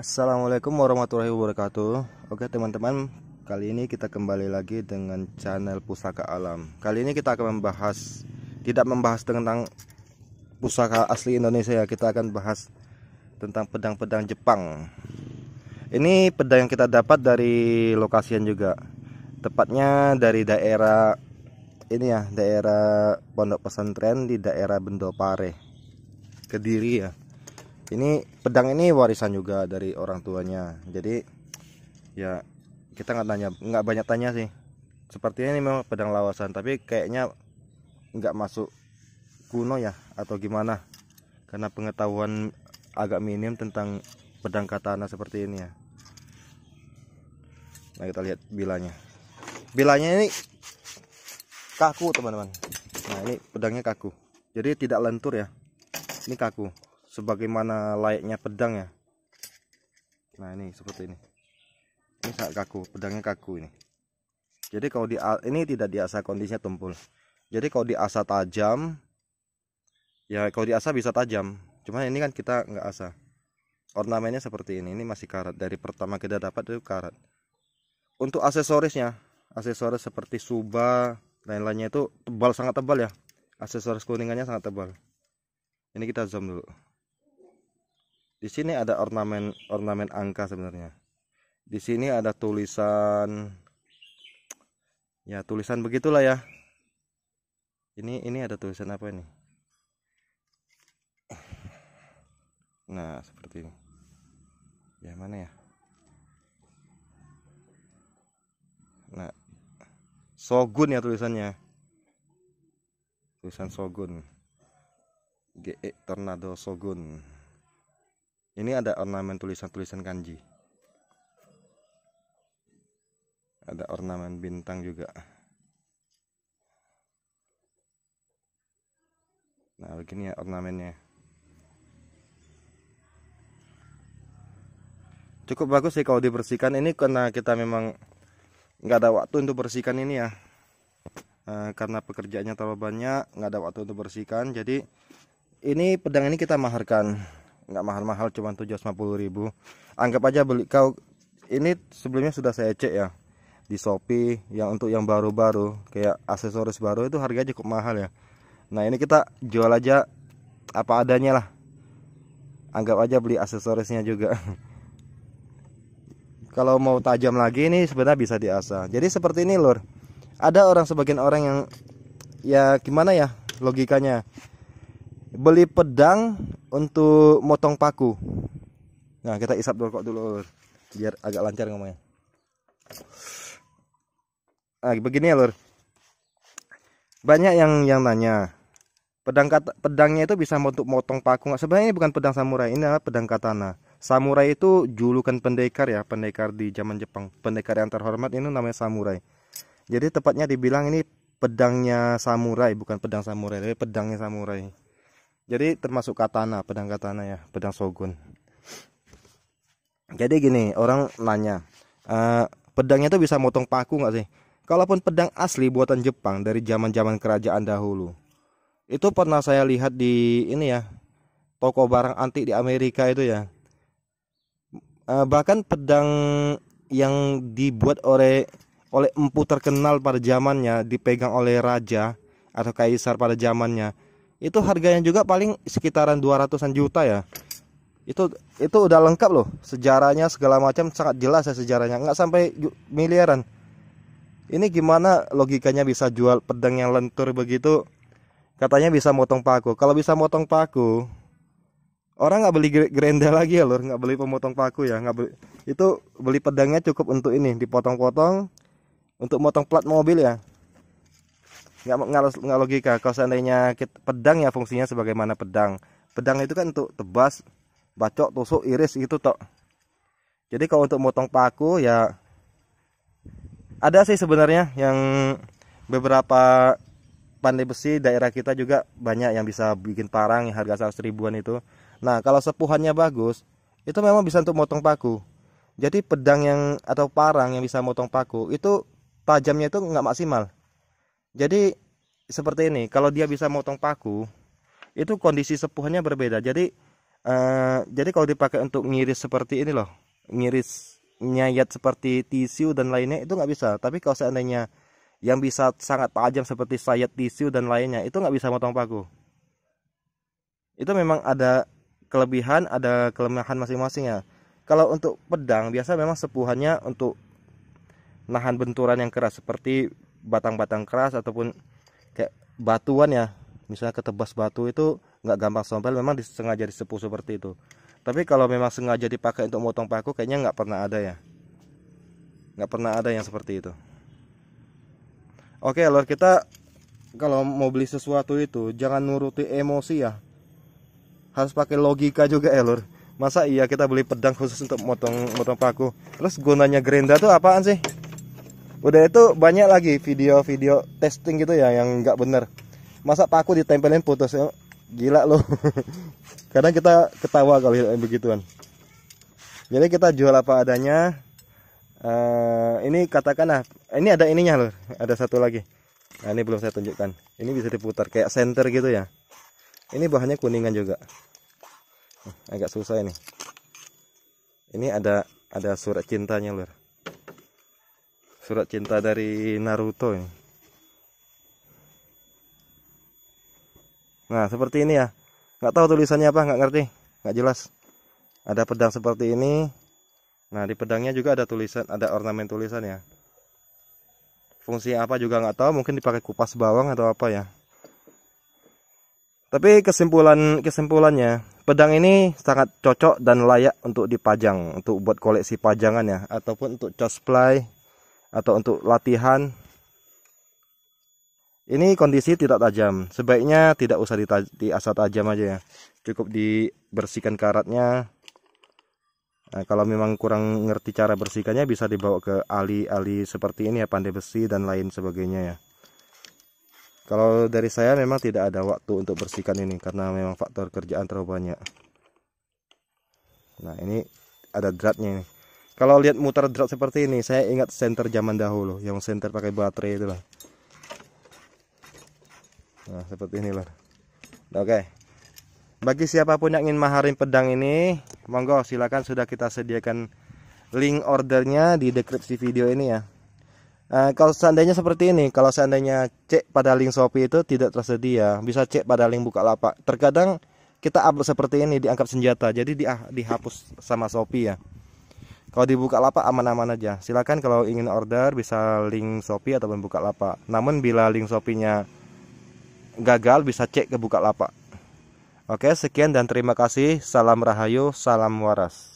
Assalamualaikum warahmatullahi wabarakatuh Oke teman-teman Kali ini kita kembali lagi dengan channel Pusaka Alam Kali ini kita akan membahas Tidak membahas tentang Pusaka asli Indonesia ya Kita akan bahas tentang pedang-pedang Jepang Ini pedang yang kita dapat dari lokasian juga Tepatnya dari daerah Ini ya daerah Pondok Pesantren di daerah Bendopare Kediri ya ini pedang ini warisan juga dari orang tuanya jadi ya kita nggak tanya nggak banyak tanya sih sepertinya ini memang pedang lawasan tapi kayaknya nggak masuk kuno ya atau gimana karena pengetahuan agak minim tentang pedang katana seperti ini ya nah kita lihat bilanya bilanya ini kaku teman-teman nah ini pedangnya kaku jadi tidak lentur ya ini kaku sebagaimana layaknya pedang ya nah ini seperti ini ini sangat kaku pedangnya kaku ini jadi kalau di ini tidak diasa kondisinya tumpul jadi kalau diasa tajam ya kalau diasa bisa tajam cuman ini kan kita nggak asa. ornamennya seperti ini ini masih karat dari pertama kita dapat itu karat untuk aksesorisnya aksesoris seperti suba lain lainnya itu tebal sangat tebal ya aksesoris kuningannya sangat tebal ini kita zoom dulu di sini ada ornamen ornamen angka sebenarnya. Di sini ada tulisan ya tulisan begitulah ya. Ini ini ada tulisan apa ini? Nah, seperti ini. Ya, mana ya? Nah, Sogun ya tulisannya. Tulisan Sogun. GE Tornado Sogun ini ada ornamen tulisan-tulisan kanji ada ornamen bintang juga nah begini ya ornamennya cukup bagus sih kalau dibersihkan ini karena kita memang nggak ada waktu untuk bersihkan ini ya e, karena pekerjaannya terlalu banyak nggak ada waktu untuk bersihkan jadi ini pedang ini kita maharkan nggak mahal-mahal cuman 750 anggap aja beli kau ini sebelumnya sudah saya cek ya di Shopee yang untuk yang baru-baru kayak aksesoris baru itu harganya cukup mahal ya nah ini kita jual aja apa adanya lah anggap aja beli aksesorisnya juga kalau mau tajam lagi ini sebenarnya bisa diasah jadi seperti ini lor ada orang sebagian orang yang ya gimana ya logikanya beli pedang untuk motong paku. Nah, kita isap dulu kok dulu biar agak lancar ngomongnya. Nah, begini ya, Lur. Banyak yang yang nanya, pedang kata, pedangnya itu bisa untuk motong paku nggak? Sebenarnya ini bukan pedang samurai, ini adalah pedang katana. Samurai itu julukan pendekar ya, pendekar di zaman Jepang. Pendekar yang terhormat ini namanya samurai. Jadi tepatnya dibilang ini pedangnya samurai, bukan pedang samurai, tapi pedangnya samurai jadi termasuk katana pedang katana ya pedang shogun jadi gini orang nanya uh, pedangnya itu bisa motong paku nggak sih kalaupun pedang asli buatan Jepang dari zaman zaman kerajaan dahulu itu pernah saya lihat di ini ya toko barang antik di Amerika itu ya uh, bahkan pedang yang dibuat oleh oleh empu terkenal pada zamannya dipegang oleh raja atau kaisar pada zamannya itu harganya juga paling sekitaran 200-an juta ya itu itu udah lengkap loh sejarahnya segala macam sangat jelas ya sejarahnya nggak sampai miliaran ini gimana logikanya bisa jual pedang yang lentur begitu katanya bisa motong paku kalau bisa motong paku orang nggak beli gerenda lagi ya lor nggak beli pemotong paku ya nggak beli itu beli pedangnya cukup untuk ini dipotong-potong untuk motong plat mobil ya nggak nggak nggak logika kalau seandainya kita, pedang ya fungsinya sebagaimana pedang pedang itu kan untuk tebas bacok tusuk iris itu tok jadi kalau untuk motong paku ya ada sih sebenarnya yang beberapa pandai besi daerah kita juga banyak yang bisa bikin parang yang harga seratus ribuan itu nah kalau sepuhannya bagus itu memang bisa untuk motong paku jadi pedang yang atau parang yang bisa motong paku itu tajamnya itu nggak maksimal jadi seperti ini kalau dia bisa motong paku itu kondisi sepuhannya berbeda jadi uh, jadi kalau dipakai untuk ngiris seperti ini loh ngiris nyayat seperti tisu dan lainnya itu nggak bisa tapi kalau seandainya yang bisa sangat tajam seperti sayat tisu dan lainnya itu nggak bisa motong paku itu memang ada kelebihan ada kelemahan masing masing ya. kalau untuk pedang biasa memang sepuhannya untuk nahan benturan yang keras seperti batang-batang keras ataupun kayak batuan ya misalnya ketebas batu itu nggak gampang sompel memang disengaja disepuh seperti itu tapi kalau memang sengaja dipakai untuk motong paku kayaknya nggak pernah ada ya nggak pernah ada yang seperti itu oke lor kita kalau mau beli sesuatu itu jangan nuruti emosi ya harus pakai logika juga ya lor masa iya kita beli pedang khusus untuk motong motong paku terus gunanya gerinda tuh apaan sih udah itu banyak lagi video-video testing gitu ya yang nggak bener masa paku ditempelin putus ya gila loh kadang kita ketawa kalau begituan jadi kita jual apa adanya uh, ini katakanlah ini ada ininya loh ada satu lagi nah ini belum saya tunjukkan ini bisa diputar kayak center gitu ya ini bahannya kuningan juga agak susah ini ini ada ada surat cintanya loh surat cinta dari Naruto ini. Nah seperti ini ya Gak tahu tulisannya apa gak ngerti gak jelas ada pedang seperti ini nah di pedangnya juga ada tulisan ada ornamen tulisan ya fungsi apa juga gak tahu mungkin dipakai kupas bawang atau apa ya tapi kesimpulan kesimpulannya pedang ini sangat cocok dan layak untuk dipajang untuk buat koleksi pajangan ya ataupun untuk cosplay atau untuk latihan ini kondisi tidak tajam sebaiknya tidak usah diasah tajam aja ya cukup dibersihkan karatnya nah, kalau memang kurang ngerti cara bersihkannya bisa dibawa ke ahli-ahli seperti ini ya pandai besi dan lain sebagainya ya kalau dari saya memang tidak ada waktu untuk bersihkan ini karena memang faktor kerjaan terlalu banyak nah ini ada dratnya ini kalau lihat muter drop seperti ini saya ingat senter zaman dahulu yang senter pakai baterai itu lah nah seperti inilah oke okay. bagi siapapun yang ingin maharin pedang ini monggo silakan sudah kita sediakan link ordernya di deskripsi video ini ya Uh, kalau seandainya seperti ini, kalau seandainya cek pada link Shopee itu tidak tersedia, bisa cek pada link buka lapak. Terkadang kita upload seperti ini dianggap senjata, jadi di, dihapus sama Shopee ya kalau dibuka lapak aman-aman aja silakan kalau ingin order bisa link Shopee ataupun buka lapak namun bila link Shopee-nya gagal bisa cek ke buka lapak oke sekian dan terima kasih salam rahayu salam waras